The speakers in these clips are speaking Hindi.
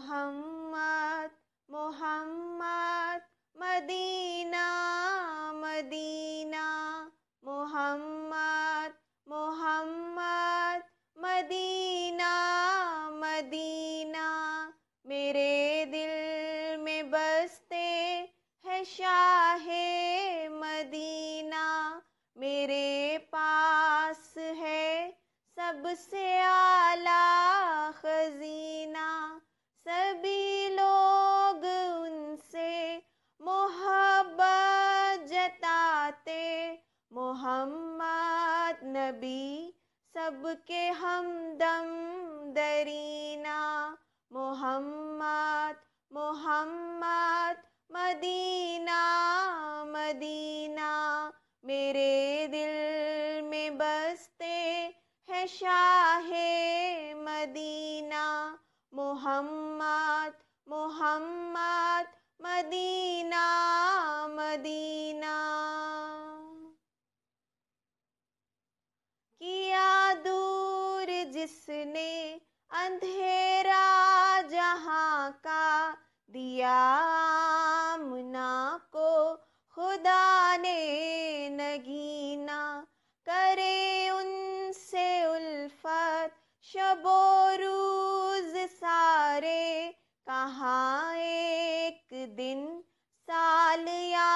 মোহাম্মদ মোহাম্মদ सबके हमदम दरीना मोहम्मद मोहम्मद मदीना मदीना मेरे दिल में बसते है शाह जिसने अंधेरा जहा का दिया मुना को खुदा ने नगीना करे उनसे उल्फत रूज सारे कहा एक दिन साल या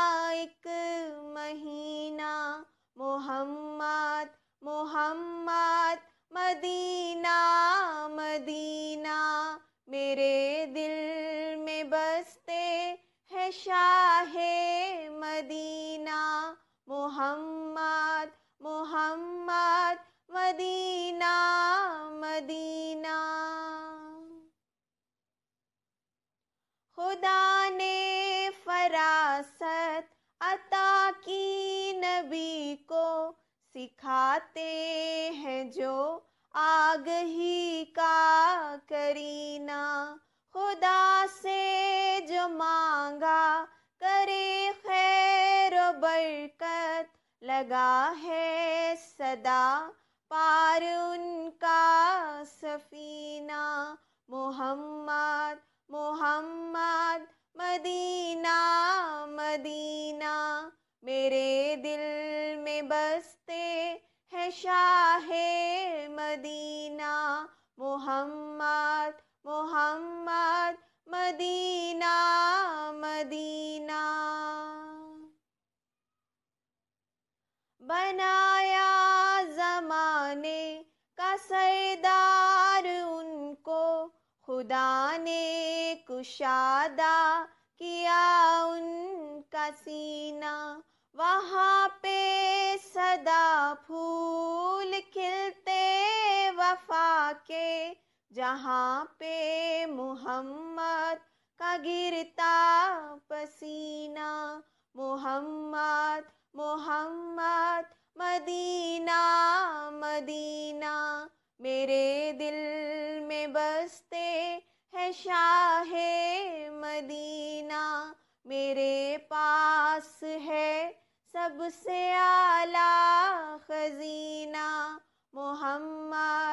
सिखाते हैं जो आग ही का करीना खुदा से जो मांगा करे खैर बरकत लगा है सदा पार उनका सफीना मोहम्मद मोहम्मद मदीना मदीना मेरे दिल में बसते शाह मदीना मोहम्मद मोहम्मद मदीना मदीना बनाया जमाने का सरदार उनको खुदा ने कुशादा किया उनका सीना वहाँ पे सदा फूल खिलते वफा के जहाँ पे मोहम्मद का गिरता पसीना मोहम्मद मोहम्मद मदीना मदीना मेरे दिल में बसते है शाह मदीना मेरे पास है सबसे आला खजीना मोहम्मद